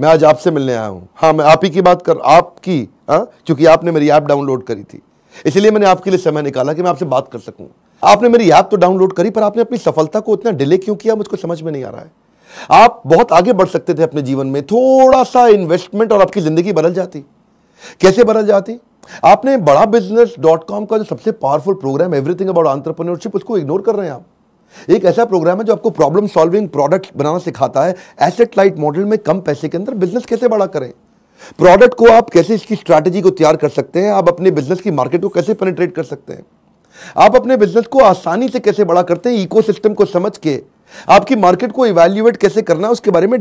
मैं आज आपसे मिलने आया हूँ हाँ मैं आप ही की बात कर आपकी हाँ क्योंकि आपने मेरी ऐप डाउनलोड करी थी इसलिए मैंने आपके लिए समय निकाला कि मैं आपसे बात कर सकूँ आपने मेरी ऐप तो डाउनलोड करी पर आपने अपनी सफलता को इतना डिले क्यों किया मुझको समझ में नहीं आ रहा है आप बहुत आगे बढ़ सकते थे अपने जीवन में थोड़ा सा इन्वेस्टमेंट और आपकी ज़िंदगी बदल जाती कैसे बदल जाती आपने बड़ा बिजनेस डॉट कॉम का जो सबसे powerful program everything about entrepreneurship उसको इग्नोर कर रहे हैं आप एक ऐसा प्रोग्राम है जो आपको प्रॉब्लम सॉल्विंग प्रोडक्ट बनाना सिखाता है एसेट लाइट मॉडल में कम पैसे के अंदर बिजनेस कैसे बड़ा करें प्रोडक्ट को आप कैसे इसकी स्ट्रैटेजी को तैयार कर सकते हैं आप अपने बिजनेस की मार्केट को कैसे पेनिट्रेट कर सकते हैं आप अपने बिजनेस को आसानी से कैसे बड़ा करते हैं इकोसिस्टम को समझ के आपकी मार्केट को इवेल्युएट कैसे करना है उसके बारे में